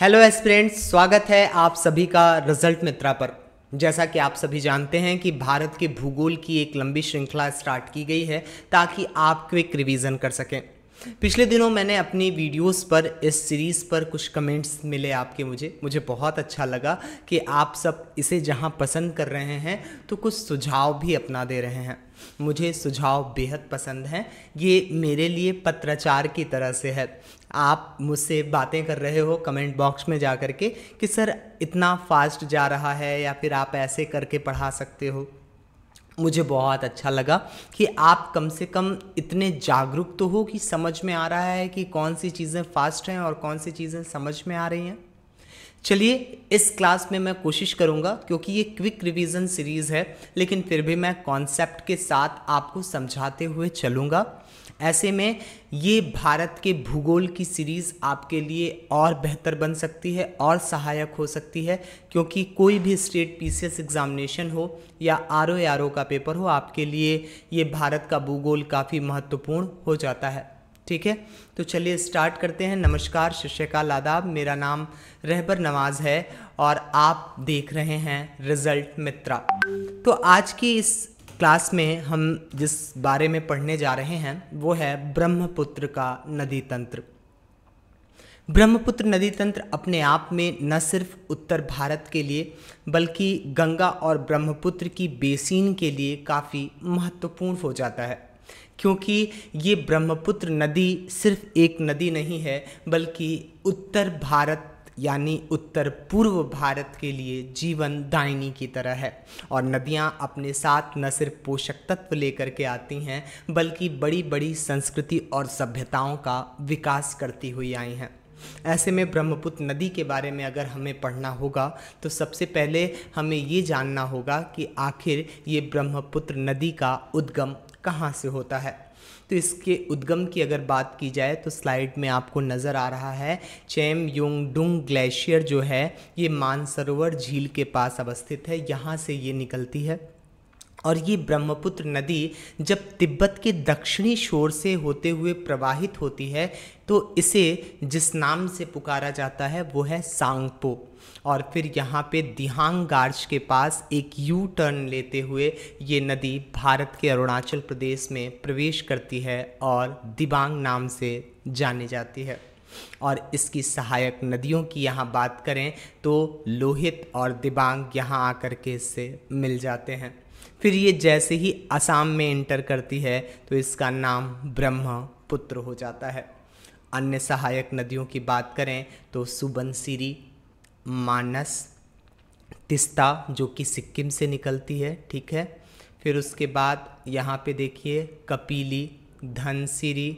hello aspirants स्वागत है आप सभी का रिजल्ट मित्रा पर जैसा कि आप सभी जानते हैं कि भारत के भूगोल की एक लंबी श्रृंखला स्टार्ट की गई है ताकि आप क्विक रिवीजन कर सकें पिछले दिनों मैंने अपनी वीडियोस पर इस सीरीज़ पर कुछ कमेंट्स मिले आपके मुझे मुझे बहुत अच्छा लगा कि आप सब इसे जहां पसंद कर रहे हैं तो कुछ सुझाव भी अपना दे रहे हैं मुझे सुझाव बेहद पसंद हैं ये मेरे लिए पत्राचार की तरह से है आप मुझसे बातें कर रहे हो कमेंट बॉक्स में जा करके के कि सर इतना फास्ट जा रहा है या फिर आप ऐसे करके पढ़ा सकते हो मुझे बहुत अच्छा लगा कि आप कम से कम इतने जागरूक तो हो कि समझ में आ रहा है कि कौन सी चीज़ें फास्ट हैं और कौन सी चीज़ें समझ में आ रही हैं चलिए इस क्लास में मैं कोशिश करूँगा क्योंकि ये क्विक रिवीजन सीरीज़ है लेकिन फिर भी मैं कॉन्सेप्ट के साथ आपको समझाते हुए चलूँगा ऐसे में ये भारत के भूगोल की सीरीज़ आपके लिए और बेहतर बन सकती है और सहायक हो सकती है क्योंकि कोई भी स्टेट पीसीएस एग्ज़ामिनेशन हो या आर ओ आर ओ का पेपर हो आपके लिए ये भारत का भूगोल काफ़ी महत्वपूर्ण हो जाता है ठीक है तो चलिए स्टार्ट करते हैं नमस्कार शिष्यकाल आदाब मेरा नाम रहबर नवाज़ है और आप देख रहे हैं रिज़ल्ट मित्रा तो आज की इस क्लास में हम जिस बारे में पढ़ने जा रहे हैं वो है ब्रह्मपुत्र का नदी तंत्र ब्रह्मपुत्र नदी तंत्र अपने आप में न सिर्फ उत्तर भारत के लिए बल्कि गंगा और ब्रह्मपुत्र की बेसिन के लिए काफ़ी महत्वपूर्ण हो जाता है क्योंकि ये ब्रह्मपुत्र नदी सिर्फ एक नदी नहीं है बल्कि उत्तर भारत यानी उत्तर पूर्व भारत के लिए जीवन दायनी की तरह है और नदियाँ अपने साथ न सिर्फ पोषक तत्व लेकर के आती हैं बल्कि बड़ी बड़ी संस्कृति और सभ्यताओं का विकास करती हुई आई हैं ऐसे में ब्रह्मपुत्र नदी के बारे में अगर हमें पढ़ना होगा तो सबसे पहले हमें ये जानना होगा कि आखिर ये ब्रह्मपुत्र नदी का उद्गम कहाँ से होता है तो इसके उद्गम की अगर बात की जाए तो स्लाइड में आपको नज़र आ रहा है चैम योंग डुंग ग्लेशियर जो है ये मानसरोवर झील के पास अवस्थित है यहाँ से ये निकलती है और ये ब्रह्मपुत्र नदी जब तिब्बत के दक्षिणी शोर से होते हुए प्रवाहित होती है तो इसे जिस नाम से पुकारा जाता है वो है सांगपो और फिर यहाँ पे दिहांग गार्ज के पास एक यू टर्न लेते हुए ये नदी भारत के अरुणाचल प्रदेश में प्रवेश करती है और दिबांग नाम से जानी जाती है और इसकी सहायक नदियों की यहाँ बात करें तो लोहित और दिबांग यहाँ आकर के इससे मिल जाते हैं फिर ये जैसे ही असम में इंटर करती है तो इसका नाम ब्रह्मपुत्र हो जाता है अन्य सहायक नदियों की बात करें तो सुबनसिरी मानस तिस्ता जो कि सिक्किम से निकलती है ठीक है फिर उसके बाद यहाँ पे देखिए कपीली धनसिरी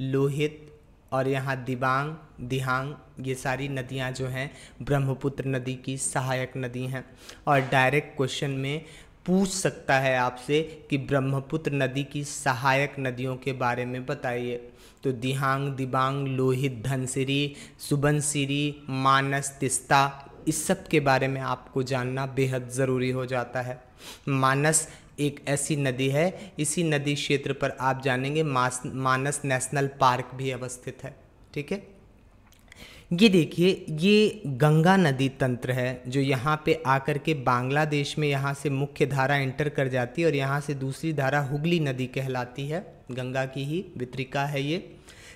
लोहित और यहाँ दिबांग दिहांग ये सारी नदियाँ जो हैं ब्रह्मपुत्र नदी की सहायक नदी हैं और डायरेक्ट क्वेश्चन में पूछ सकता है आपसे कि ब्रह्मपुत्र नदी की सहायक नदियों के बारे में बताइए तो दिहांग दिबांग लोहित धनसिरी सुबनसिरी मानस तिस्ता इस सब के बारे में आपको जानना बेहद ज़रूरी हो जाता है मानस एक ऐसी नदी है इसी नदी क्षेत्र पर आप जानेंगे मानस नेशनल पार्क भी अवस्थित है ठीक है ये देखिए ये गंगा नदी तंत्र है जो यहाँ पे आकर के बांग्लादेश में यहाँ से मुख्य धारा एंटर कर जाती है और यहाँ से दूसरी धारा हुगली नदी कहलाती है गंगा की ही वितरिका है ये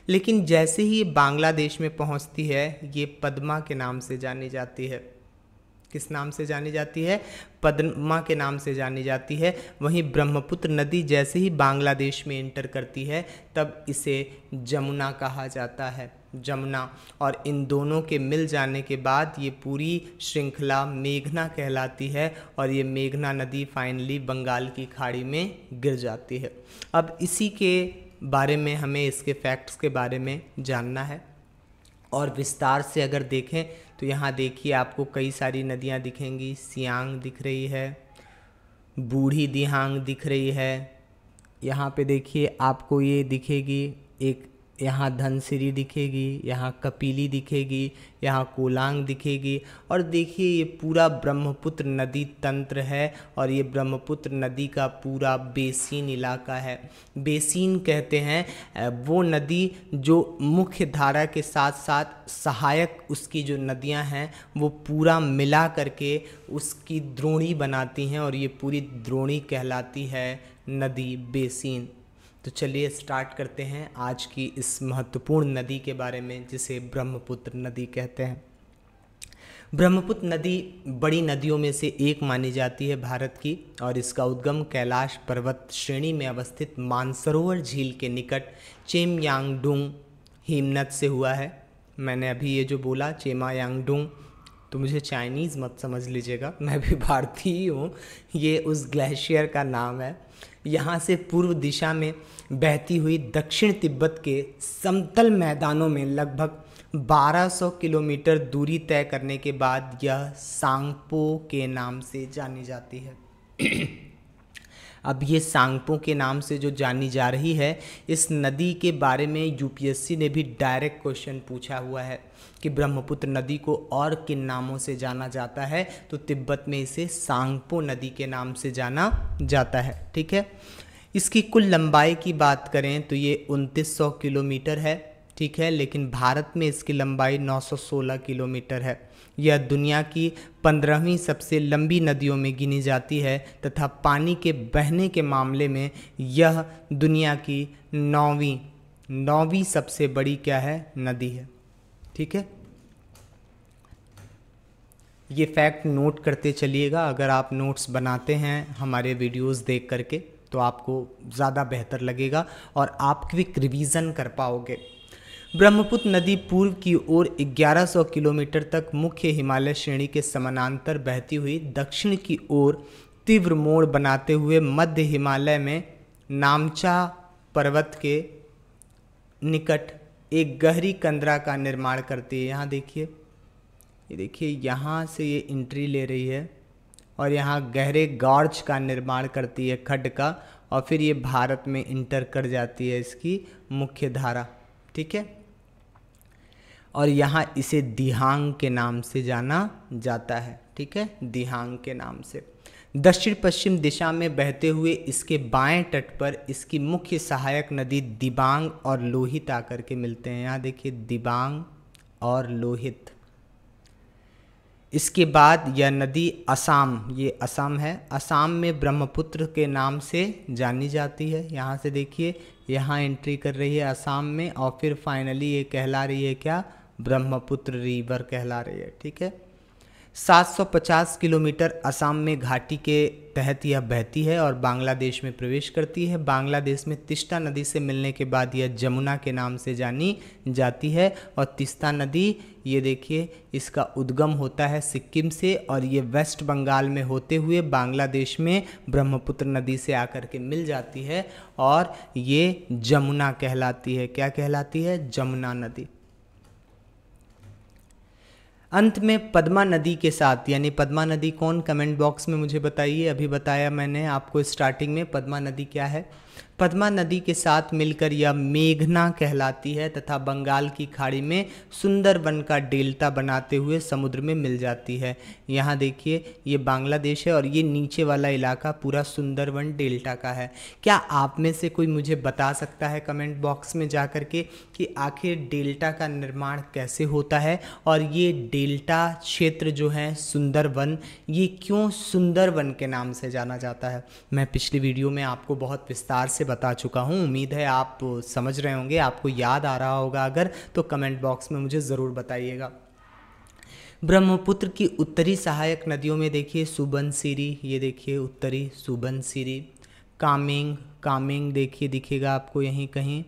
लेकिन जैसे ही ये बांग्लादेश में पहुंचती है ये पद्मा के नाम से जानी जाती है किस नाम से जानी जाती है पद्मा के नाम से जानी जाती है वहीं ब्रह्मपुत्र नदी जैसे ही बांग्लादेश में एंटर करती है तब इसे जमुना कहा जाता है जमुना और इन दोनों के मिल जाने के बाद ये पूरी श्रृंखला मेघना कहलाती है और ये मेघना नदी फाइनली बंगाल की खाड़ी में गिर जाती है अब इसी के बारे में हमें इसके फैक्ट्स के बारे में जानना है और विस्तार से अगर देखें तो यहाँ देखिए आपको कई सारी नदियाँ दिखेंगी सियांग दिख रही है बूढ़ी दिहांग दिख रही है यहाँ पे देखिए आपको ये दिखेगी एक यहाँ धनसिरी दिखेगी यहाँ कपीली दिखेगी यहाँ कोलांग दिखेगी और देखिए ये पूरा ब्रह्मपुत्र नदी तंत्र है और ये ब्रह्मपुत्र नदी का पूरा बेसिन इलाका है बेसिन कहते हैं वो नदी जो मुख्य धारा के साथ साथ सहायक उसकी जो नदियाँ हैं वो पूरा मिला करके उसकी द्रोणी बनाती हैं और ये पूरी द्रोणी कहलाती है नदी बेसिन तो चलिए स्टार्ट करते हैं आज की इस महत्वपूर्ण नदी के बारे में जिसे ब्रह्मपुत्र नदी कहते हैं ब्रह्मपुत्र नदी बड़ी नदियों में से एक मानी जाती है भारत की और इसका उद्गम कैलाश पर्वत श्रेणी में अवस्थित मानसरोवर झील के निकट चेम हिमनद से हुआ है मैंने अभी ये जो बोला चेमा यांगडुंग तो मुझे चाइनीज़ मत समझ लीजिएगा मैं भी भारतीय हूँ ये उस ग्लेशियर का नाम है यहाँ से पूर्व दिशा में बहती हुई दक्षिण तिब्बत के समतल मैदानों में लगभग 1200 किलोमीटर दूरी तय करने के बाद यह सांगपो के नाम से जानी जाती है अब ये सांगपो के नाम से जो जानी जा रही है इस नदी के बारे में यूपीएससी ने भी डायरेक्ट क्वेश्चन पूछा हुआ है कि ब्रह्मपुत्र नदी को और किन नामों से जाना जाता है तो तिब्बत में इसे सांगपो नदी के नाम से जाना जाता है ठीक है इसकी कुल लंबाई की बात करें तो ये उनतीस किलोमीटर है ठीक है लेकिन भारत में इसकी लंबाई 916 किलोमीटर है यह दुनिया की पंद्रहवीं सबसे लंबी नदियों में गिनी जाती है तथा पानी के बहने के मामले में यह दुनिया की नौवीं नौवीं सबसे बड़ी क्या है नदी है ठीक है ये फैक्ट नोट करते चलिएगा अगर आप नोट्स बनाते हैं हमारे वीडियोस देख करके तो आपको ज़्यादा बेहतर लगेगा और आप क्विक रिवीज़न कर पाओगे ब्रह्मपुत्र नदी पूर्व की ओर 1100 किलोमीटर तक मुख्य हिमालय श्रेणी के समानांतर बहती हुई दक्षिण की ओर तीव्र मोड़ बनाते हुए मध्य हिमालय में नामचा पर्वत के निकट एक गहरी कंदरा का निर्माण करती है यहाँ देखिए ये देखिए यहाँ से ये इंट्री ले रही है और यहाँ गहरे गॉर्ज का निर्माण करती है खड्ड का और फिर ये भारत में इंटर कर जाती है इसकी मुख्य धारा ठीक है और यहाँ इसे दिहांग के नाम से जाना जाता है ठीक है दिहांग के नाम से दक्षिण पश्चिम दिशा में बहते हुए इसके बाएं तट पर इसकी मुख्य सहायक नदी दिबांग और लोहित आकर के मिलते हैं यहाँ देखिए दिबांग और लोहित इसके बाद यह नदी असम ये असम है असम में ब्रह्मपुत्र के नाम से जानी जाती है यहाँ से देखिए यहाँ एंट्री कर रही है असम में और फिर फाइनली ये कहला रही है क्या ब्रह्मपुत्र रिवर कहला रही है ठीक है 750 किलोमीटर असम में घाटी के तहत यह बहती है और बांग्लादेश में प्रवेश करती है बांग्लादेश में तिस्ता नदी से मिलने के बाद यह जमुना के नाम से जानी जाती है और तिस्ता नदी ये देखिए इसका उद्गम होता है सिक्किम से और ये वेस्ट बंगाल में होते हुए बांग्लादेश में ब्रह्मपुत्र नदी से आकर के मिल जाती है और ये जमुना कहलाती है क्या कहलाती है जमुना नदी अंत में पद्मा नदी के साथ यानी पद्मा नदी कौन कमेंट बॉक्स में मुझे बताइए अभी बताया मैंने आपको स्टार्टिंग में पद्मा नदी क्या है पद्मा नदी के साथ मिलकर यह मेघना कहलाती है तथा बंगाल की खाड़ी में वन का डेल्टा बनाते हुए समुद्र में मिल जाती है यहाँ देखिए ये बांग्लादेश है और ये नीचे वाला इलाका पूरा सुंदरवन डेल्टा का है क्या आप में से कोई मुझे बता सकता है कमेंट बॉक्स में जा कर के कि आखिर डेल्टा का निर्माण कैसे होता है और ये डेल्टा क्षेत्र जो है सुंदरवन ये क्यों सुंदरवन के नाम से जाना जाता है मैं पिछली वीडियो में आपको बहुत विस्तार से से बता चुका हूँ उम्मीद है आप समझ रहे होंगे आपको याद आ रहा होगा अगर तो कमेंट बॉक्स में मुझे ज़रूर बताइएगा ब्रह्मपुत्र की उत्तरी सहायक नदियों में देखिए सुबनसिरी ये देखिए उत्तरी सुबनसिरी कामेंग कामेंग देखिए दिखेगा आपको यहीं कहीं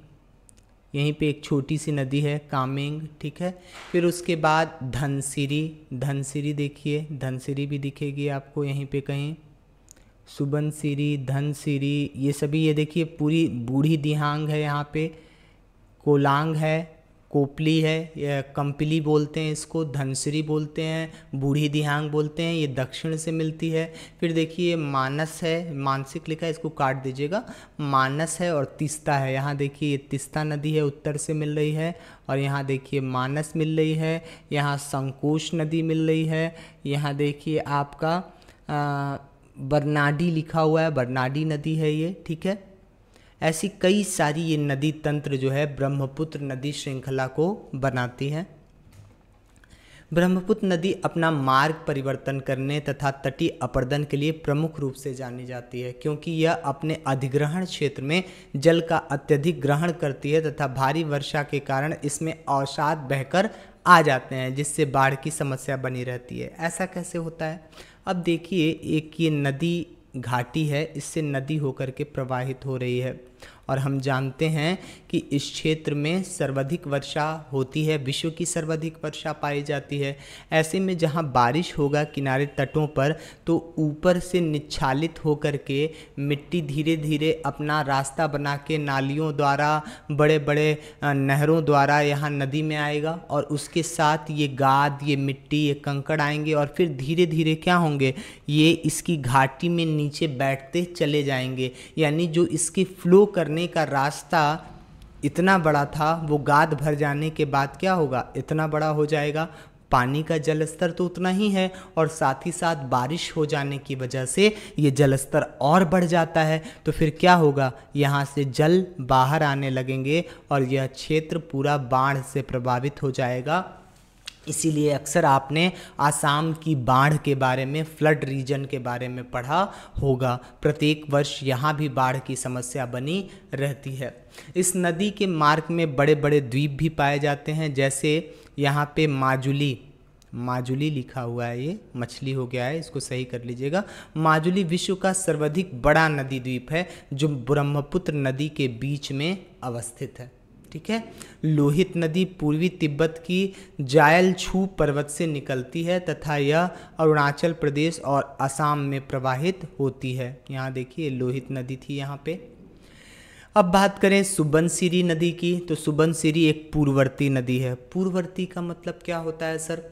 यहीं पे एक छोटी सी नदी है कामेंग ठीक है फिर उसके बाद धनसिरी धनसिरी देखिए धनसिरी भी दिखेगी आपको यहीं पे कहीं सुबन सीरी धन सीरी ये सभी ये देखिए पूरी बूढ़ी दिहांग है यहाँ पे कोलांग है कोपली है कंपली बोलते हैं इसको धनसरी बोलते हैं बूढ़ी दिहांग बोलते हैं ये दक्षिण से मिलती है फिर देखिए मानस है मानसिक लिखा है इसको काट दीजिएगा मानस है और तिस्ता है यहाँ देखिए ये तिस्ता नदी है उत्तर से मिल रही है और यहाँ देखिए मानस मिल रही है यहाँ संकोश नदी मिल रही है यहाँ देखिए आपका आ, बरनाडी लिखा हुआ है बरनाडी नदी है ये ठीक है ऐसी कई सारी ये नदी तंत्र जो है ब्रह्मपुत्र नदी श्रृंखला को बनाती है ब्रह्मपुत्र नदी अपना मार्ग परिवर्तन करने तथा तटीय अपर्दन के लिए प्रमुख रूप से जानी जाती है क्योंकि यह अपने अधिग्रहण क्षेत्र में जल का अत्यधिक ग्रहण करती है तथा भारी वर्षा के कारण इसमें अवसाद बहकर आ जाते हैं जिससे बाढ़ की समस्या बनी रहती है ऐसा कैसे होता है अब देखिए एक ये नदी घाटी है इससे नदी होकर के प्रवाहित हो रही है और हम जानते हैं कि इस क्षेत्र में सर्वाधिक वर्षा होती है विश्व की सर्वाधिक वर्षा पाई जाती है ऐसे में जहाँ बारिश होगा किनारे तटों पर तो ऊपर से निच्छालित होकर के मिट्टी धीरे धीरे अपना रास्ता बना के नालियों द्वारा बड़े बड़े नहरों द्वारा यहाँ नदी में आएगा और उसके साथ ये गाद ये मिट्टी ये कंकड़ आएंगे और फिर धीरे धीरे क्या होंगे ये इसकी घाटी में नीचे बैठते चले जाएंगे यानी जो इसकी फ्लो करने करने का रास्ता इतना बड़ा था वो गाद भर जाने के बाद क्या होगा इतना बड़ा हो जाएगा पानी का जलस्तर तो उतना ही है और साथ ही साथ बारिश हो जाने की वजह से ये जलस्तर और बढ़ जाता है तो फिर क्या होगा यहाँ से जल बाहर आने लगेंगे और यह क्षेत्र पूरा बाढ़ से प्रभावित हो जाएगा इसीलिए अक्सर आपने आसाम की बाढ़ के बारे में फ्लड रीजन के बारे में पढ़ा होगा प्रत्येक वर्ष यहाँ भी बाढ़ की समस्या बनी रहती है इस नदी के मार्ग में बड़े बड़े द्वीप भी पाए जाते हैं जैसे यहाँ पे माजुली माजुली लिखा हुआ है ये मछली हो गया है इसको सही कर लीजिएगा माजुली विश्व का सर्वाधिक बड़ा नदी द्वीप है जो ब्रह्मपुत्र नदी के बीच में अवस्थित है ठीक है लोहित नदी पूर्वी तिब्बत की जायल छू पर्वत से निकलती है तथा यह अरुणाचल प्रदेश और असम में प्रवाहित होती है यहाँ देखिए लोहित नदी थी यहाँ पे अब बात करें सुबनसिरी नदी की तो सुबनसिरी एक पूर्ववर्ती नदी है पूर्ववर्ती का मतलब क्या होता है सर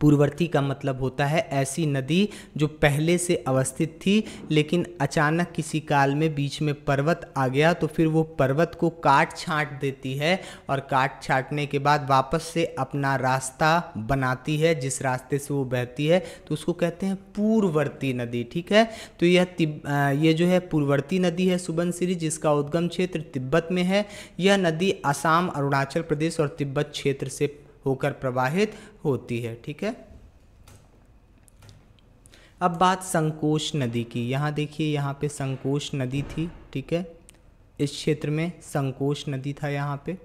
पूर्ववर्ती का मतलब होता है ऐसी नदी जो पहले से अवस्थित थी लेकिन अचानक किसी काल में बीच में पर्वत आ गया तो फिर वो पर्वत को काट छाँट देती है और काट छांटने के बाद वापस से अपना रास्ता बनाती है जिस रास्ते से वो बहती है तो उसको कहते हैं पूर्ववर्ती नदी ठीक है तो यह ये जो है पूर्ववर्ती नदी है सुबनसिरी जिसका उद्गम क्षेत्र तिब्बत में है यह नदी असम अरुणाचल प्रदेश और तिब्बत क्षेत्र से होकर प्रवाहित होती है ठीक है अब बात संकोच नदी की यहाँ देखिए यहाँ पे संकोच नदी थी ठीक है इस क्षेत्र में संकोच नदी था यहाँ पे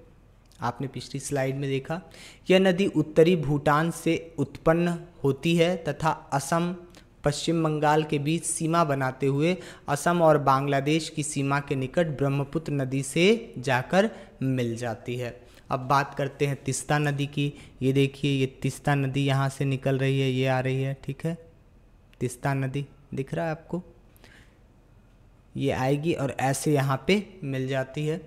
आपने पिछली स्लाइड में देखा यह नदी उत्तरी भूटान से उत्पन्न होती है तथा असम पश्चिम बंगाल के बीच सीमा बनाते हुए असम और बांग्लादेश की सीमा के निकट ब्रह्मपुत्र नदी से जाकर मिल जाती है अब बात करते हैं तिस्ता नदी की ये देखिए ये तिस्ता नदी यहाँ से निकल रही है ये आ रही है ठीक है तिस्ता नदी दिख रहा है आपको ये आएगी और ऐसे यहाँ पे मिल जाती है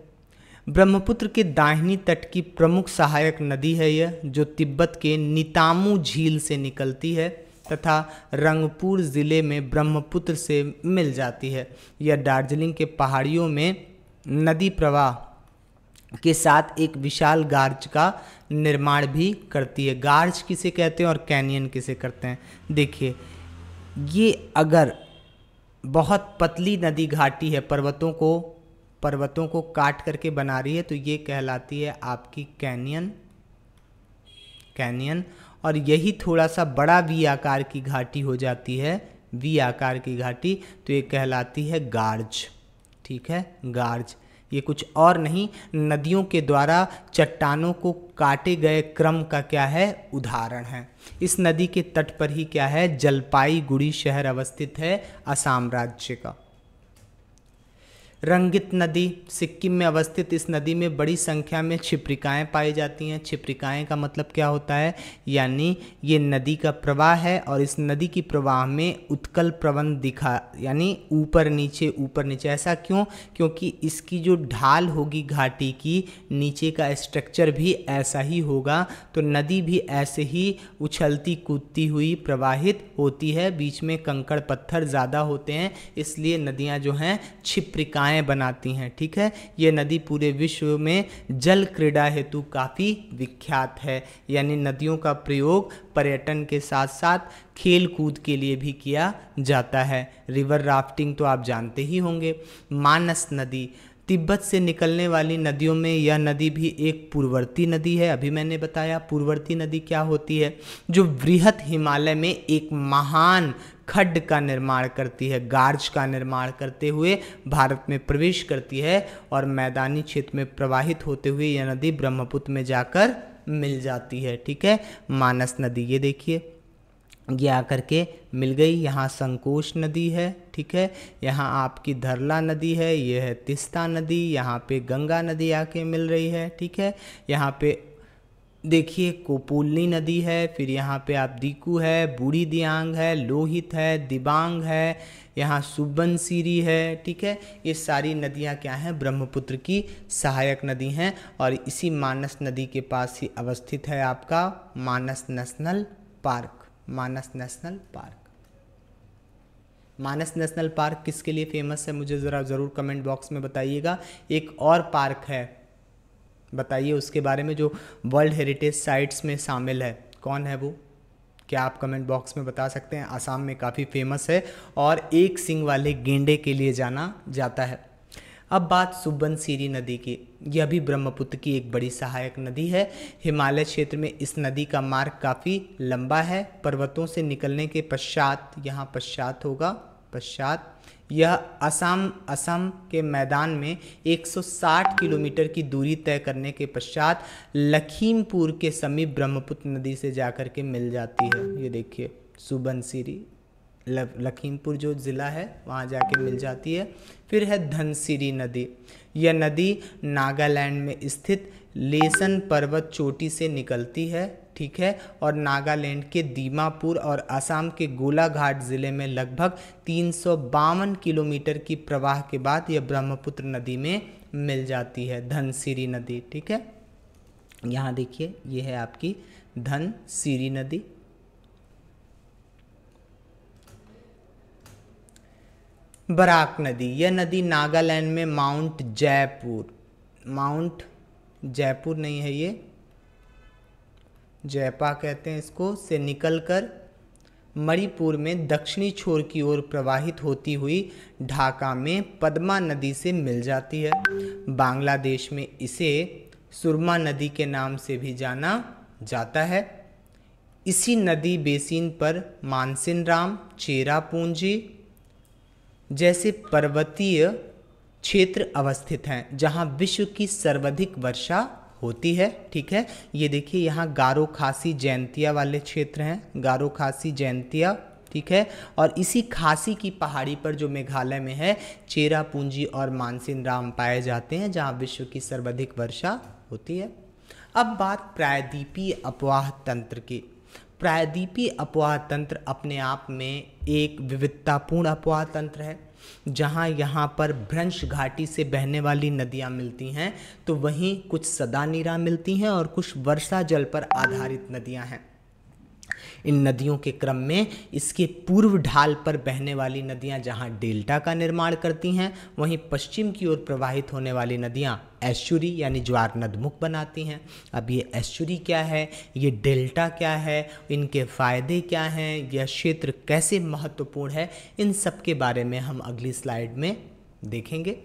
ब्रह्मपुत्र के दाहिनी तट की प्रमुख सहायक नदी है यह जो तिब्बत के नितामू झील से निकलती है तथा रंगपुर ज़िले में ब्रह्मपुत्र से मिल जाती है यह दार्जिलिंग के पहाड़ियों में नदी प्रवाह के साथ एक विशाल गार्ज का निर्माण भी करती है गार्ज किसे कहते हैं और कैनियन किसे करते हैं देखिए ये अगर बहुत पतली नदी घाटी है पर्वतों को पर्वतों को काट करके बना रही है तो ये कहलाती है आपकी कैनियन कैनियन और यही थोड़ा सा बड़ा वी आकार की घाटी हो जाती है वी आकार की घाटी तो ये कहलाती है गार्ज ठीक है गार्ज ये कुछ और नहीं नदियों के द्वारा चट्टानों को काटे गए क्रम का क्या है उदाहरण है इस नदी के तट पर ही क्या है जलपाईगुड़ी शहर अवस्थित है असम राज्य का रंगित नदी सिक्किम में अवस्थित इस नदी में बड़ी संख्या में छिप्रिकाएँ पाई जाती हैं छिप्रिकाएँ का मतलब क्या होता है यानी ये नदी का प्रवाह है और इस नदी की प्रवाह में उत्कल प्रवन दिखा यानी ऊपर नीचे ऊपर नीचे ऐसा क्यों क्योंकि इसकी जो ढाल होगी घाटी की नीचे का स्ट्रक्चर भी ऐसा ही होगा तो नदी भी ऐसे ही उछलती कूदती हुई प्रवाहित होती है बीच में कंकड़ पत्थर ज़्यादा होते हैं इसलिए नदियाँ जो हैं छिप्रिकाएँ गुफाएं बनाती हैं ठीक है ये नदी पूरे विश्व में जल क्रीड़ा हेतु काफ़ी विख्यात है यानी नदियों का प्रयोग पर्यटन के साथ साथ खेल कूद के लिए भी किया जाता है रिवर राफ्टिंग तो आप जानते ही होंगे मानस नदी तिब्बत से निकलने वाली नदियों में यह नदी भी एक पूर्ववर्ती नदी है अभी मैंने बताया पूर्ववर्ती नदी क्या होती है जो वृहत हिमालय में एक महान खड्ड का निर्माण करती है गार्ज का निर्माण करते हुए भारत में प्रवेश करती है और मैदानी क्षेत्र में प्रवाहित होते हुए यह नदी ब्रह्मपुत्र में जाकर मिल जाती है ठीक है मानस नदी ये देखिए ये आकर के मिल गई यहाँ संकोच नदी है ठीक है यहाँ आपकी धरला नदी है ये है तिस्ता नदी यहाँ पे गंगा नदी आके मिल रही है ठीक है यहाँ पे देखिए कोपुलनी नदी है फिर यहाँ पे आप दीकू है बूढ़ी दियांग है लोहित है दिबांग है यहाँ सुबन सीरी है ठीक है ये सारी नदियाँ क्या हैं ब्रह्मपुत्र की सहायक नदी हैं और इसी मानस नदी के पास ही अवस्थित है आपका Manas national park Manas national park Manas national park किसके लिए फेमस है मुझे ज़रा ज़रूर कमेंट बॉक्स में बताइएगा एक और पार्क है बताइए उसके बारे में जो वर्ल्ड हेरिटेज साइट्स में शामिल है कौन है वो क्या आप कमेंट बॉक्स में बता सकते हैं आसाम में काफ़ी फेमस है और एक सिंह वाले गेंडे के लिए जाना जाता है अब बात सीरी नदी की यह भी ब्रह्मपुत्र की एक बड़ी सहायक नदी है हिमालय क्षेत्र में इस नदी का मार्ग काफ़ी लंबा है पर्वतों से निकलने के पश्चात यहाँ पश्चात होगा पश्चात यह असम असम के मैदान में 160 किलोमीटर की दूरी तय करने के पश्चात लखीमपुर के समीप ब्रह्मपुत्र नदी से जाकर के मिल जाती है ये देखिए सुबनसिरी लखीमपुर जो ज़िला है वहाँ जाके मिल जाती है फिर है धनसिरी नदी यह नदी नागालैंड में स्थित लेसन पर्वत चोटी से निकलती है ठीक है और नागालैंड के दीमापुर और असम के गोलाघाट ज़िले में लगभग तीन किलोमीटर की प्रवाह के बाद यह ब्रह्मपुत्र नदी में मिल जाती है धनसिरी नदी ठीक है यहाँ देखिए ये है आपकी धनसिरी नदी बराक नदी यह नदी नागालैंड में माउंट जयपुर माउंट जयपुर नहीं है ये जयपा कहते हैं इसको से निकलकर मणिपुर में दक्षिणी छोर की ओर प्रवाहित होती हुई ढाका में पद्मा नदी से मिल जाती है बांग्लादेश में इसे सुरमा नदी के नाम से भी जाना जाता है इसी नदी बेसिन पर मानसिन राम चेरापूंजी जैसे पर्वतीय क्षेत्र अवस्थित हैं जहां विश्व की सर्वाधिक वर्षा होती है ठीक है ये देखिए यहाँ गारो खासी जयंतिया वाले क्षेत्र हैं गारो खासी जयंतिया ठीक है और इसी खासी की पहाड़ी पर जो मेघालय में है चेरा पूंजी और मानसिन राम पाए जाते हैं जहाँ विश्व की सर्वाधिक वर्षा होती है अब बात प्रायद्वीपीय अपवाह तंत्र की प्रायद्वीपीय अपवाह तंत्र अपने आप में एक विविधतापूर्ण अपवाह तंत्र है जहाँ यहाँ पर भ्रंश घाटी से बहने वाली नदियाँ मिलती हैं तो वहीं कुछ सदानीरा मिलती हैं और कुछ वर्षा जल पर आधारित नदियाँ हैं इन नदियों के क्रम में इसके पूर्व ढाल पर बहने वाली नदियाँ जहाँ डेल्टा का निर्माण करती हैं वहीं पश्चिम की ओर प्रवाहित होने वाली नदियाँ ऐश्वरी यानी ज्वार नदमुख बनाती हैं अब ये ऐश्वरी क्या है ये डेल्टा क्या है इनके फ़ायदे क्या हैं यह क्षेत्र कैसे महत्वपूर्ण है इन सब के बारे में हम अगली स्लाइड में देखेंगे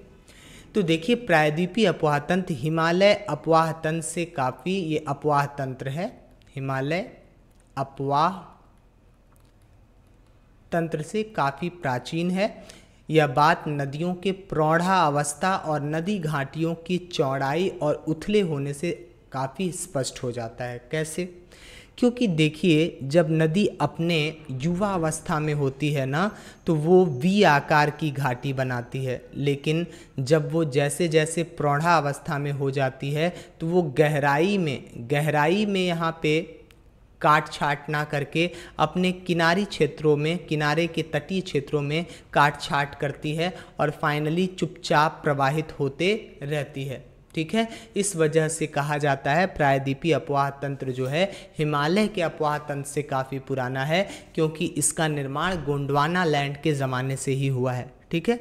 तो देखिए प्रायद्वीपीय अपवाह तंत्र हिमालय अपवाह तंत्र से काफ़ी ये अपवाह तंत्र है हिमालय अपवाह तंत्र से काफ़ी प्राचीन है यह बात नदियों के प्रौढ़ा अवस्था और नदी घाटियों की चौड़ाई और उथले होने से काफ़ी स्पष्ट हो जाता है कैसे क्योंकि देखिए जब नदी अपने युवा अवस्था में होती है ना तो वो वी आकार की घाटी बनाती है लेकिन जब वो जैसे जैसे प्रौढ़ा अवस्था में हो जाती है तो वो गहराई में गहराई में यहाँ पे काट छाट ना करके अपने किनारी क्षेत्रों में किनारे के तटीय क्षेत्रों में काट छाट करती है और फाइनली चुपचाप प्रवाहित होते रहती है ठीक है इस वजह से कहा जाता है प्रायद्वीपी अपवाह तंत्र जो है हिमालय के अपवाह तंत्र से काफ़ी पुराना है क्योंकि इसका निर्माण गोंडवाना लैंड के ज़माने से ही हुआ है ठीक है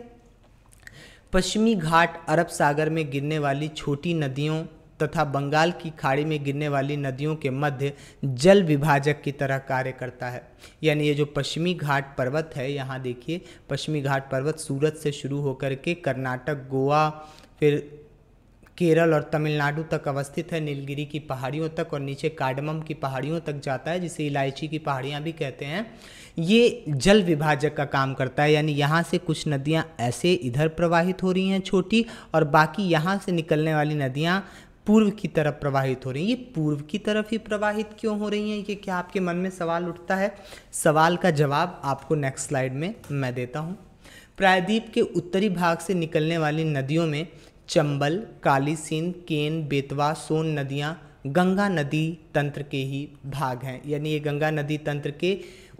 पश्चिमी घाट अरब सागर में गिरने वाली छोटी नदियों तथा बंगाल की खाड़ी में गिरने वाली नदियों के मध्य जल विभाजक की तरह कार्य करता है यानी ये जो पश्चिमी घाट पर्वत है यहाँ देखिए पश्चिमी घाट पर्वत सूरत से शुरू होकर के कर्नाटक गोवा फिर केरल और तमिलनाडु तक अवस्थित है नीलगिरी की पहाड़ियों तक और नीचे काडमम की पहाड़ियों तक जाता है जिसे इलायची की पहाड़ियाँ भी कहते हैं ये जल विभाजक का काम करता है यानी यहाँ से कुछ नदियाँ ऐसे इधर प्रवाहित हो रही हैं छोटी और बाकी यहाँ से निकलने वाली नदियाँ पूर्व की तरफ प्रवाहित हो रही हैं ये पूर्व की तरफ ही प्रवाहित क्यों हो रही हैं ये क्या आपके मन में सवाल उठता है सवाल का जवाब आपको नेक्स्ट स्लाइड में मैं देता हूँ प्रायद्वीप के उत्तरी भाग से निकलने वाली नदियों में चंबल कालीसिंध केन बेतवा सोन नदियाँ गंगा नदी तंत्र के ही भाग हैं यानी ये गंगा नदी तंत्र के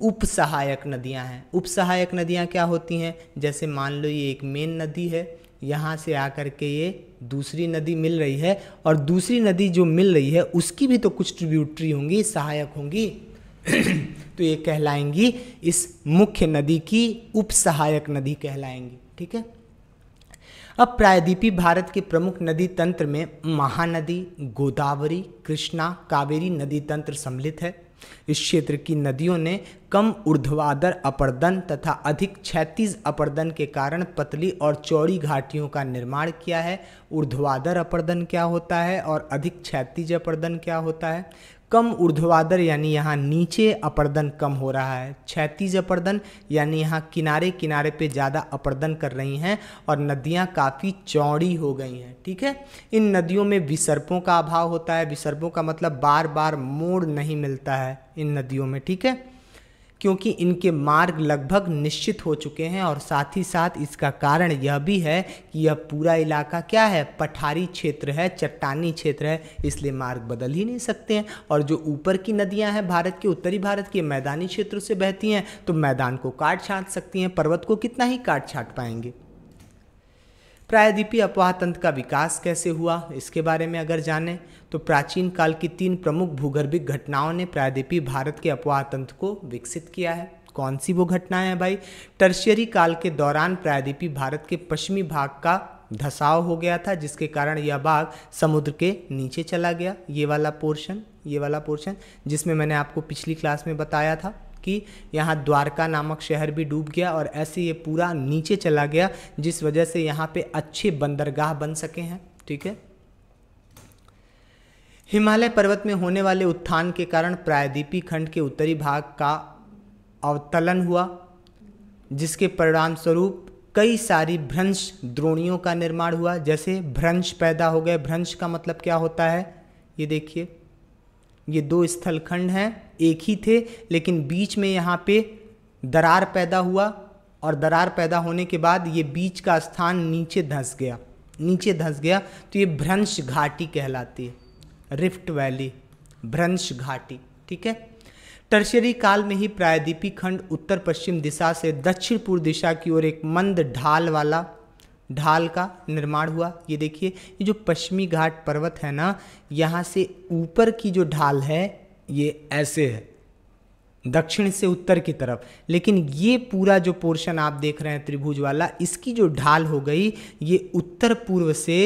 उपसहायक नदियाँ हैं उपसहायक नदियाँ क्या होती हैं जैसे मान लो ये एक मेन नदी है यहाँ से आकर के ये दूसरी नदी मिल रही है और दूसरी नदी जो मिल रही है उसकी भी तो कुछ ट्रिब्यूटरी होंगी सहायक होंगी तो ये कहलाएंगी इस मुख्य नदी की उप सहायक नदी कहलाएंगी ठीक है अब प्रायद्वीपी भारत के प्रमुख नदी तंत्र में महानदी गोदावरी कृष्णा कावेरी नदी तंत्र सम्मिलित है इस क्षेत्र की नदियों ने कम ऊर्ध्वाधर अपरदन तथा अधिक क्षैतिज अपरदन के कारण पतली और चौड़ी घाटियों का निर्माण किया है ऊर्ध्वाधर अपरदन क्या होता है और अधिक क्षैतिज अपरदन क्या होता है कम ऊर्ध्वाधर यानी यहाँ नीचे अपर्दन कम हो रहा है क्षैतिज अपर्दन यानी यहाँ किनारे किनारे पे ज़्यादा अपर्दन कर रही हैं और नदियाँ काफ़ी चौड़ी हो गई हैं ठीक है इन नदियों में विसर्पों का अभाव होता है विसर्पों का मतलब बार बार मोड़ नहीं मिलता है इन नदियों में ठीक है क्योंकि इनके मार्ग लगभग निश्चित हो चुके हैं और साथ ही साथ इसका कारण यह भी है कि यह पूरा इलाका क्या है पठारी क्षेत्र है चट्टानी क्षेत्र है इसलिए मार्ग बदल ही नहीं सकते हैं और जो ऊपर की नदियां हैं भारत के उत्तरी भारत के मैदानी क्षेत्र से बहती हैं तो मैदान को काट छाट सकती हैं पर्वत को कितना ही काट छाट पाएंगे प्रायद्वीपीय अपवाह तंत्र का विकास कैसे हुआ इसके बारे में अगर जानें तो प्राचीन काल की तीन प्रमुख भूगर्भिक घटनाओं ने प्रायद्वीपी भारत के अपवाह तंत्र को विकसित किया है कौन सी वो घटनाएं हैं भाई टर्शियरी काल के दौरान प्रायद्वीपी भारत के पश्चिमी भाग का धसाव हो गया था जिसके कारण यह भाग समुद्र के नीचे चला गया ये वाला पोर्शन ये वाला पोर्शन जिसमें मैंने आपको पिछली क्लास में बताया था कि यहाँ द्वारका नामक शहर भी डूब गया और ऐसे ये पूरा नीचे चला गया जिस वजह से यहाँ पे अच्छे बंदरगाह बन सके हैं ठीक है हिमालय पर्वत में होने वाले उत्थान के कारण प्रायद्वीपी खंड के उत्तरी भाग का अवतलन हुआ जिसके परिणामस्वरूप कई सारी भ्रंश द्रोणियों का निर्माण हुआ जैसे भ्रंश पैदा हो गए भ्रंश का मतलब क्या होता है ये देखिए ये दो स्थलखंड हैं एक ही थे लेकिन बीच में यहाँ पे दरार पैदा हुआ और दरार पैदा होने के बाद ये बीच का स्थान नीचे धंस गया नीचे धंस गया तो ये भ्रंश घाटी कहलाती है रिफ्ट वैली भ्रंश घाटी ठीक है टर्शरी काल में ही प्रायद्वीपी खंड उत्तर पश्चिम दिशा से दक्षिण पूर्व दिशा की ओर एक मंद ढाल वाला ढाल का निर्माण हुआ ये देखिए ये जो पश्चिमी घाट पर्वत है ना यहाँ से ऊपर की जो ढाल है ये ऐसे है दक्षिण से उत्तर की तरफ लेकिन ये पूरा जो पोर्शन आप देख रहे हैं त्रिभुज वाला इसकी जो ढाल हो गई ये उत्तर पूर्व से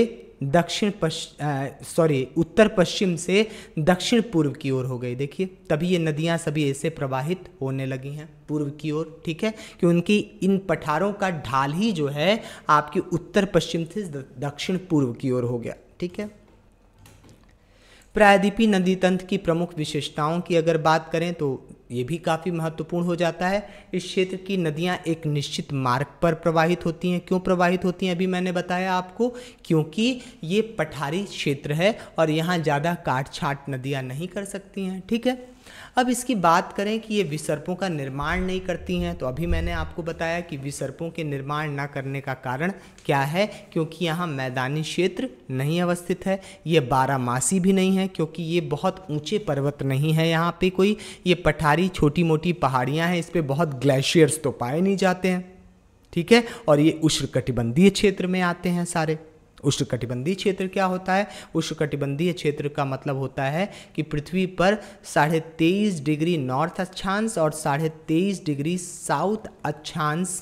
दक्षिण पश्चिम सॉरी उत्तर पश्चिम से दक्षिण पूर्व की ओर हो गई देखिए तभी ये नदियाँ सभी ऐसे प्रवाहित होने लगी हैं पूर्व की ओर ठीक है कि उनकी इन पठारों का ढाल ही जो है आपके उत्तर पश्चिम से दक्षिण पूर्व की ओर हो गया ठीक है प्रायद्वीपी नदी तंत्र की प्रमुख विशेषताओं की अगर बात करें तो ये भी काफ़ी महत्वपूर्ण हो जाता है इस क्षेत्र की नदियाँ एक निश्चित मार्ग पर प्रवाहित होती हैं क्यों प्रवाहित होती हैं अभी मैंने बताया आपको क्योंकि ये पठारी क्षेत्र है और यहाँ ज़्यादा काट छाट नदियाँ नहीं कर सकती हैं ठीक है अब इसकी बात करें कि ये विसर्पों का निर्माण नहीं करती हैं तो अभी मैंने आपको बताया कि विसर्पों के निर्माण ना करने का कारण क्या है क्योंकि यहाँ मैदानी क्षेत्र नहीं अवस्थित है ये बारामासी भी नहीं है क्योंकि ये बहुत ऊंचे पर्वत नहीं है यहाँ पे कोई ये पठारी सारी छोटी मोटी पहाड़ियां हैं इस पर बहुत ग्लेशियर्स तो पाए नहीं जाते हैं ठीक है और ये उष्णकटिबंधीय क्षेत्र में आते हैं सारे उष्णकटिबंधीय क्षेत्र क्या होता है उष्णकटिबंधीय क्षेत्र का मतलब होता है कि पृथ्वी पर साढ़े तेईस डिग्री नॉर्थ अक्षांश और साढ़े तेईस डिग्री साउथ अक्षांश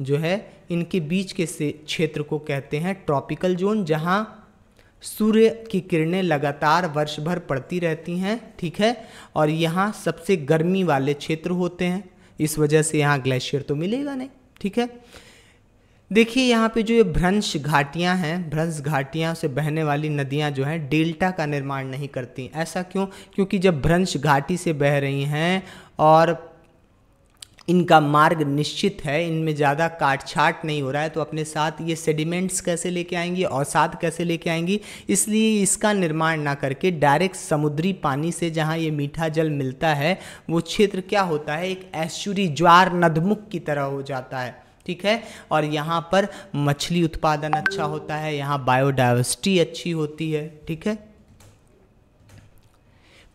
जो है इनके बीच के क्षेत्र को कहते हैं ट्रॉपिकल जोन जहाँ सूर्य की किरणें लगातार वर्ष भर पड़ती रहती हैं ठीक है और यहाँ सबसे गर्मी वाले क्षेत्र होते हैं इस वजह से यहाँ ग्लेशियर तो मिलेगा नहीं ठीक है देखिए यहाँ पे जो ये भ्रंश घाटियाँ हैं भ्रंश घाटियाँ से बहने वाली नदियाँ जो हैं डेल्टा का निर्माण नहीं करती ऐसा क्यों क्योंकि जब भ्रंश घाटी से बह रही हैं और इनका मार्ग निश्चित है इनमें ज़्यादा काट छाट नहीं हो रहा है तो अपने साथ ये सेडिमेंट्स कैसे लेके आएंगी और साथ कैसे लेके आएंगी इसलिए इसका निर्माण ना करके डायरेक्ट समुद्री पानी से जहाँ ये मीठा जल मिलता है वो क्षेत्र क्या होता है एक ऐश्वरी ज्वार नदमुख की तरह हो जाता है ठीक है और यहाँ पर मछली उत्पादन अच्छा होता है यहाँ बायोडाइवर्सिटी अच्छी होती है ठीक है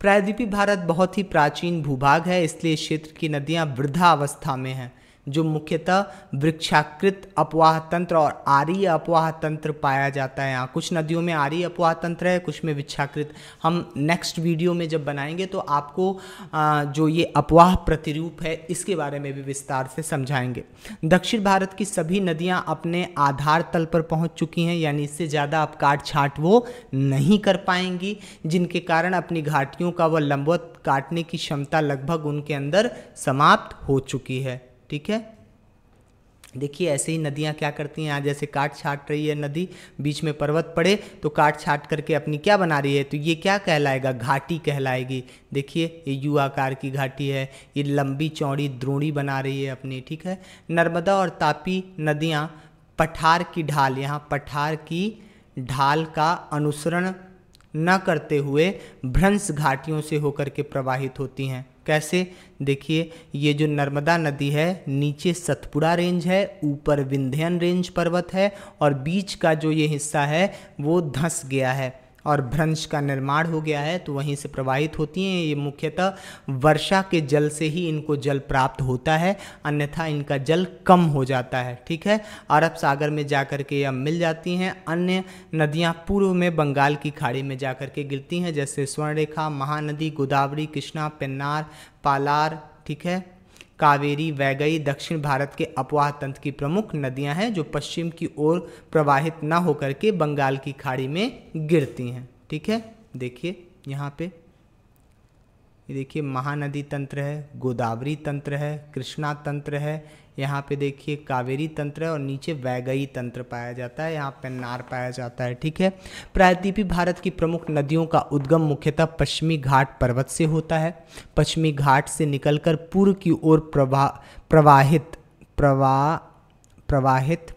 प्रायद्वीपी भारत बहुत ही प्राचीन भूभाग है इसलिए क्षेत्र की नदियाँ वृद्धावस्था में हैं जो मुख्यतः वृक्षाकृत अपवाह तंत्र और आर्य अपवाह तंत्र पाया जाता है यहाँ कुछ नदियों में आर्य अपवाह तंत्र है कुछ में वृक्षाकृत हम नेक्स्ट वीडियो में जब बनाएंगे तो आपको जो ये अपवाह प्रतिरूप है इसके बारे में भी विस्तार से समझाएंगे दक्षिण भारत की सभी नदियाँ अपने आधार तल पर पहुँच चुकी हैं यानी इससे ज़्यादा आप काट छाट वो नहीं कर पाएंगी जिनके कारण अपनी घाटियों का वह लंबवत काटने की क्षमता लगभग उनके अंदर समाप्त हो चुकी है ठीक है देखिए ऐसे ही नदियाँ क्या करती हैं यहाँ जैसे काट छाट रही है नदी बीच में पर्वत पड़े तो काट छाट करके अपनी क्या बना रही है तो ये क्या कहलाएगा घाटी कहलाएगी देखिए ये यू आकार की घाटी है ये लंबी चौड़ी द्रोणी बना रही है अपनी ठीक है नर्मदा और तापी नदियाँ पठार की ढाल यहाँ पठार की ढाल का अनुसरण न करते हुए भ्रंश घाटियों से होकर के प्रवाहित होती हैं कैसे देखिए ये जो नर्मदा नदी है नीचे सतपुड़ा रेंज है ऊपर विंध्यन रेंज पर्वत है और बीच का जो ये हिस्सा है वो धंस गया है और भ्रंश का निर्माण हो गया है तो वहीं से प्रवाहित होती हैं ये मुख्यतः वर्षा के जल से ही इनको जल प्राप्त होता है अन्यथा इनका जल कम हो जाता है ठीक है अरब सागर में जाकर के यह मिल जाती हैं अन्य नदियाँ पूर्व में बंगाल की खाड़ी में जाकर के गिरती हैं जैसे स्वर्णरेखा महानदी गोदावरी कृष्णा पेन्नार पालार ठीक है कावेरी वैगई दक्षिण भारत के अपवाह तंत्र की प्रमुख नदियां हैं जो पश्चिम की ओर प्रवाहित न होकर के बंगाल की खाड़ी में गिरती हैं ठीक है देखिए यहाँ पे ये देखिए महानदी तंत्र है गोदावरी तंत्र है कृष्णा तंत्र है यहाँ पे देखिए कावेरी तंत्र है और नीचे वैगई तंत्र पाया जाता है यहाँ पेन्नार पाया जाता है ठीक है प्रायद्वीपी भारत की प्रमुख नदियों का उद्गम मुख्यतः पश्चिमी घाट पर्वत से होता है पश्चिमी घाट से निकलकर पूर्व की ओर प्रवा प्रवाहित प्रवा प्रवाहित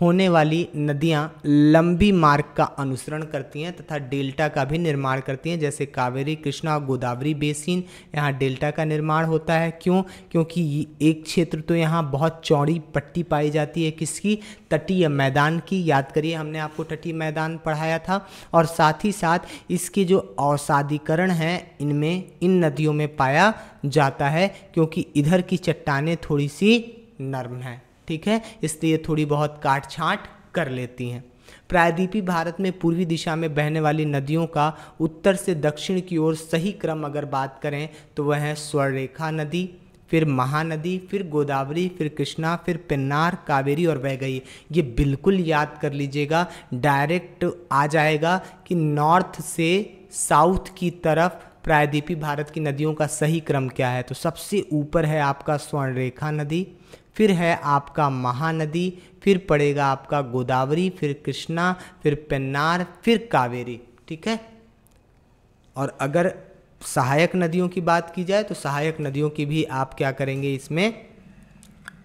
होने वाली नदियाँ लंबी मार्ग का अनुसरण करती हैं तथा डेल्टा का भी निर्माण करती हैं जैसे कावेरी कृष्णा और गोदावरी बेसिन यहाँ डेल्टा का निर्माण होता है क्यों क्योंकि एक क्षेत्र तो यहाँ बहुत चौड़ी पट्टी पाई जाती है किसकी तटीय मैदान की याद करिए हमने आपको तटीय मैदान पढ़ाया था और साथ ही साथ इसके जो औसादीकरण हैं इनमें इन नदियों में पाया जाता है क्योंकि इधर की चट्टाने थोड़ी सी नर्म हैं ठीक है इसलिए थोड़ी बहुत काट छाँट कर लेती हैं प्रायद्वीपी भारत में पूर्वी दिशा में बहने वाली नदियों का उत्तर से दक्षिण की ओर सही क्रम अगर बात करें तो वह है स्वर्णरेखा नदी फिर महानदी फिर गोदावरी फिर कृष्णा फिर पिन्नार कावेरी और वैगई ये बिल्कुल याद कर लीजिएगा डायरेक्ट आ जाएगा कि नॉर्थ से साउथ की तरफ प्रायद्वीपी भारत की नदियों का सही क्रम क्या है तो सबसे ऊपर है आपका स्वर्णरेखा नदी फिर है आपका महानदी फिर पड़ेगा आपका गोदावरी फिर कृष्णा फिर पेन्नार फिर कावेरी ठीक है और अगर सहायक नदियों की बात की जाए तो सहायक नदियों की भी आप क्या करेंगे इसमें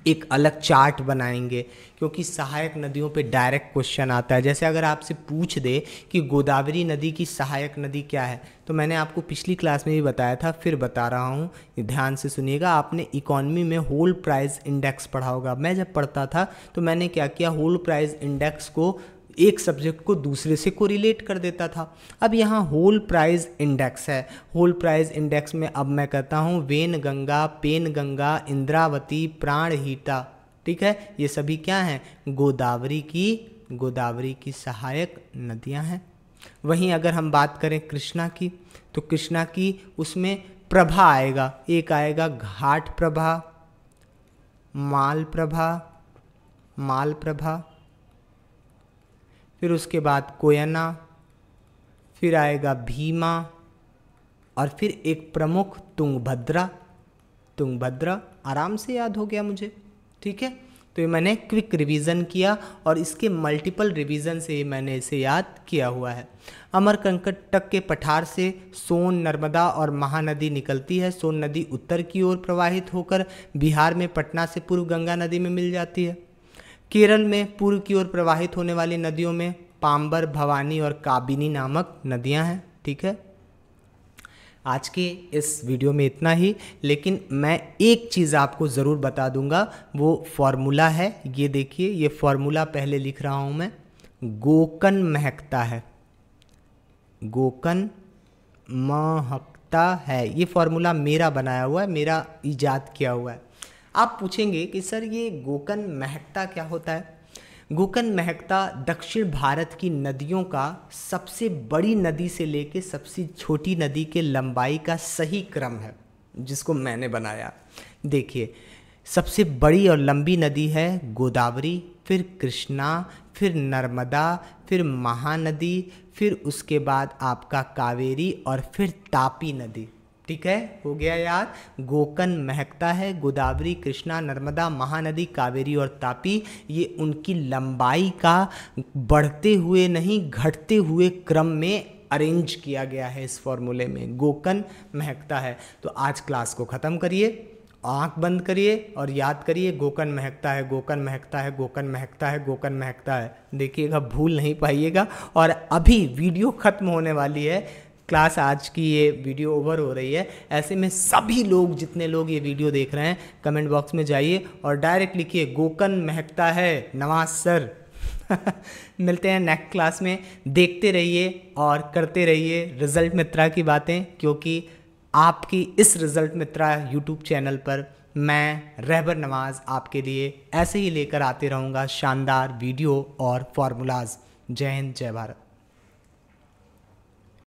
एक अलग चार्ट बनाएंगे क्योंकि सहायक नदियों पे डायरेक्ट क्वेश्चन आता है जैसे अगर आपसे पूछ दे कि गोदावरी नदी की सहायक नदी क्या है तो मैंने आपको पिछली क्लास में भी बताया था फिर बता रहा हूँ ध्यान से सुनिएगा आपने इकोनॉमी में होल प्राइस इंडेक्स पढ़ा होगा मैं जब पढ़ता था तो मैंने क्या किया होल प्राइस इंडेक्स को एक सब्जेक्ट को दूसरे से कोरिलेट कर देता था अब यहाँ होल प्राइस इंडेक्स है होल प्राइस इंडेक्स में अब मैं कहता हूँ वेन गंगा पेन गंगा इंद्रावती प्राणहीता ठीक है ये सभी क्या हैं गोदावरी की गोदावरी की सहायक नदियाँ हैं वहीं अगर हम बात करें कृष्णा की तो कृष्णा की उसमें प्रभा आएगा एक आएगा घाट प्रभा माल प्रभा माल प्रभा फिर उसके बाद कोयना फिर आएगा भीमा और फिर एक प्रमुख तुंगभद्रा तुंगभद्रा आराम से याद हो गया मुझे ठीक है तो ये मैंने क्विक रिवीजन किया और इसके मल्टीपल रिवीजन से मैंने इसे याद किया हुआ है अमरकंकटक के पठार से सोन नर्मदा और महानदी निकलती है सोन नदी उत्तर की ओर प्रवाहित होकर बिहार में पटना से पूर्व गंगा नदी में मिल जाती है केरल में पूर्व की ओर प्रवाहित होने वाली नदियों में पाम्बर भवानी और काबिनी नामक नदियां हैं ठीक है आज के इस वीडियो में इतना ही लेकिन मैं एक चीज़ आपको ज़रूर बता दूंगा वो फॉर्मूला है ये देखिए ये फॉर्मूला पहले लिख रहा हूँ मैं गोकन महकता है गोकन महकता है ये फॉर्मूला मेरा बनाया हुआ है मेरा ईजाद किया हुआ है आप पूछेंगे कि सर ये गोकन महकता क्या होता है गोकन महकता दक्षिण भारत की नदियों का सबसे बड़ी नदी से लेके सबसे छोटी नदी के लंबाई का सही क्रम है जिसको मैंने बनाया देखिए सबसे बड़ी और लंबी नदी है गोदावरी फिर कृष्णा फिर नर्मदा फिर महानदी फिर उसके बाद आपका कावेरी और फिर तापी नदी ठीक है हो गया याद गोकन महकता है गोदावरी कृष्णा नर्मदा महानदी कावेरी और तापी ये उनकी लंबाई का बढ़ते हुए नहीं घटते हुए क्रम में अरेंज किया गया है इस फॉर्मूले में गोकन महकता है तो आज क्लास को ख़त्म करिए आंख बंद करिए और याद करिए गोकन महकता है गोकन महकता है गोकन महकता है गोकन महकता है देखिएगा भूल नहीं पाइएगा और अभी वीडियो ख़त्म होने वाली है क्लास आज की ये वीडियो ओवर हो रही है ऐसे में सभी लोग जितने लोग ये वीडियो देख रहे हैं कमेंट बॉक्स में जाइए और डायरेक्ट लिखिए गोकन महकता है नवाज सर मिलते हैं नेक्स्ट क्लास में देखते रहिए और करते रहिए रिजल्ट मित्रा की बातें क्योंकि आपकी इस रिजल्ट मित्रा यूट्यूब चैनल पर मैं रहबर नवाज आपके लिए ऐसे ही लेकर आते रहूँगा शानदार वीडियो और फार्मूलाज जय हिंद जय भारत